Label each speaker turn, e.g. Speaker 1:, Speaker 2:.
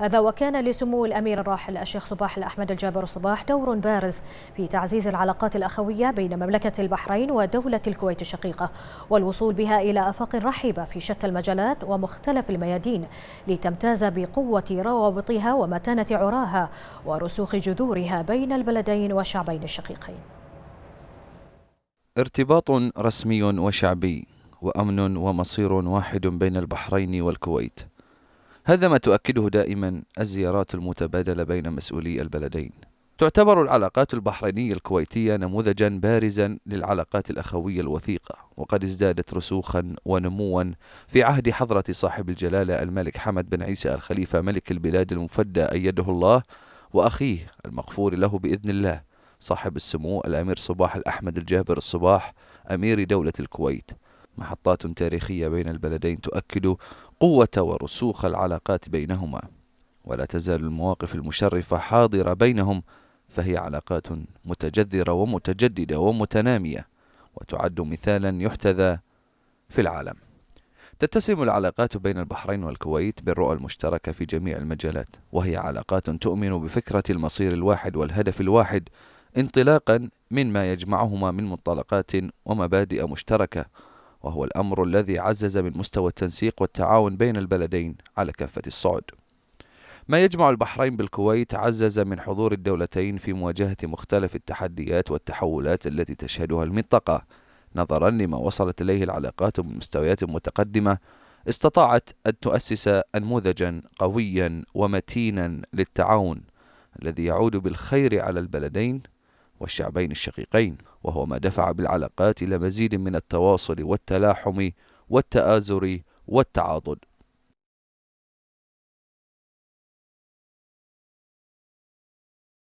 Speaker 1: هذا وكان لسمو الأمير الراحل الشيخ صباح الأحمد الجابر الصباح دور بارز في تعزيز العلاقات الأخوية بين مملكة البحرين ودولة الكويت الشقيقة والوصول بها إلى آفاق رحبة في شتى المجالات ومختلف الميادين لتمتاز بقوة روابطها ومتانة عراها ورسوخ جذورها بين البلدين والشعبين الشقيقين
Speaker 2: ارتباط رسمي وشعبي وأمن ومصير واحد بين البحرين والكويت هذا ما تؤكده دائما الزيارات المتبادلة بين مسؤولي البلدين تعتبر العلاقات البحرينية الكويتية نموذجا بارزا للعلاقات الأخوية الوثيقة وقد ازدادت رسوخا ونموا في عهد حضرة صاحب الجلالة الملك حمد بن عيسى الخليفة ملك البلاد المفدى أيده الله وأخيه المغفور له بإذن الله صاحب السمو الأمير صباح الأحمد الجابر الصباح أمير دولة الكويت محطات تاريخية بين البلدين تؤكد قوة ورسوخ العلاقات بينهما ولا تزال المواقف المشرفة حاضرة بينهم فهي علاقات متجذرة ومتجددة ومتنامية وتعد مثالا يحتذى في العالم تتسم العلاقات بين البحرين والكويت بالرؤى المشتركة في جميع المجالات وهي علاقات تؤمن بفكرة المصير الواحد والهدف الواحد انطلاقا مما يجمعهما من منطلقات ومبادئ مشتركة وهو الأمر الذي عزز من مستوى التنسيق والتعاون بين البلدين على كافة الصعد ما يجمع البحرين بالكويت عزز من حضور الدولتين في مواجهة مختلف التحديات والتحولات التي تشهدها المنطقة نظرا لما وصلت إليه العلاقات من مستويات متقدمة استطاعت أن تؤسس أنموذجا قويا ومتينا للتعاون الذي يعود بالخير على البلدين والشعبين الشقيقين وهو ما دفع بالعلاقات إلى مزيد من التواصل والتلاحم والتآزر والتعاضد